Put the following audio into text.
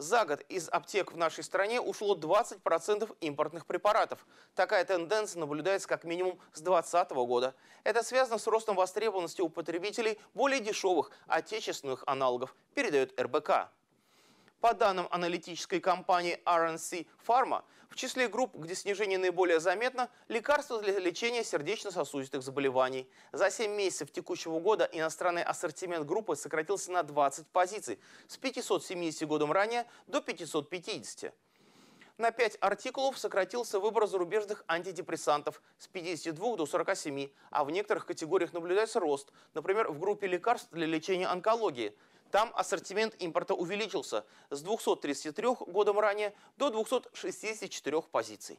За год из аптек в нашей стране ушло 20% импортных препаратов. Такая тенденция наблюдается как минимум с 2020 года. Это связано с ростом востребованности у потребителей более дешевых отечественных аналогов, передает РБК. По данным аналитической компании RNC Pharma, в числе групп, где снижение наиболее заметно, лекарства для лечения сердечно-сосудистых заболеваний. За 7 месяцев текущего года иностранный ассортимент группы сократился на 20 позиций с 570 годом ранее до 550. На 5 артикулов сократился выбор зарубежных антидепрессантов с 52 до 47, а в некоторых категориях наблюдается рост, например, в группе лекарств для лечения онкологии там ассортимент импорта увеличился с 233 годом ранее до 264 позиций.